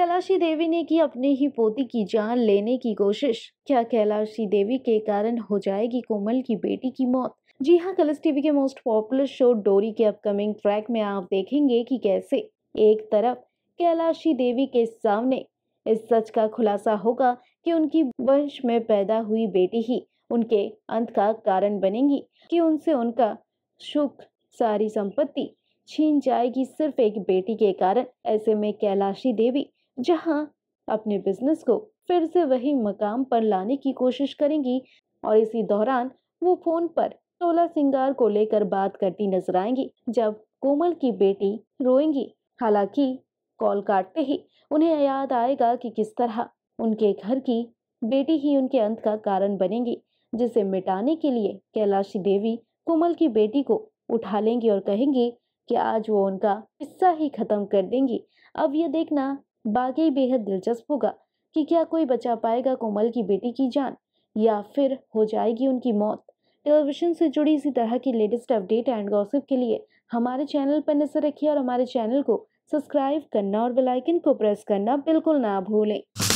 कैलाशी देवी ने की अपनी ही पोती की जान लेने की कोशिश क्या कैलाशी देवी के कारण हो जाएगी कोमल की बेटी की मौत जी हाँ कलर्स टीवी के मोस्ट पॉपुलर शो डोरी के अपकमिंग ट्रैक में आप देखेंगे कि कैसे एक तरफ कैलाशी देवी के सामने इस सच का खुलासा होगा कि उनकी वंश में पैदा हुई बेटी ही उनके अंत का कारण बनेगी कि उनसे उनका सुख सारी संपत्ति छीन जाएगी सिर्फ एक बेटी के कारण ऐसे में कैलाशी देवी जहां अपने बिजनेस को फिर से वही मकाम पर लाने की कोशिश करेंगी और इसी दौरान वो फोन पर टोला सिंगार को लेकर बात करती नजर आएंगी जब कोमल की बेटी रोएंगी हालांकि कॉल काटते ही उन्हें याद आएगा कि किस तरह उनके घर की बेटी ही उनके अंत का कारण बनेगी जिसे मिटाने के लिए कैलाशी देवी कोमल की बेटी को उठा लेंगी और कहेंगी कि आज वो उनका हिस्सा ही खत्म कर देंगी अब ये देखना बाकी बेहद दिलचस्प होगा कि क्या कोई बचा पाएगा कोमल की बेटी की जान या फिर हो जाएगी उनकी मौत टेलीविजन से जुड़ी इसी तरह की लेटेस्ट अपडेट एंड गॉसिप के लिए हमारे चैनल पर नजर रखिए और हमारे चैनल को सब्सक्राइब करना और बेलाइकन को प्रेस करना बिल्कुल ना भूलें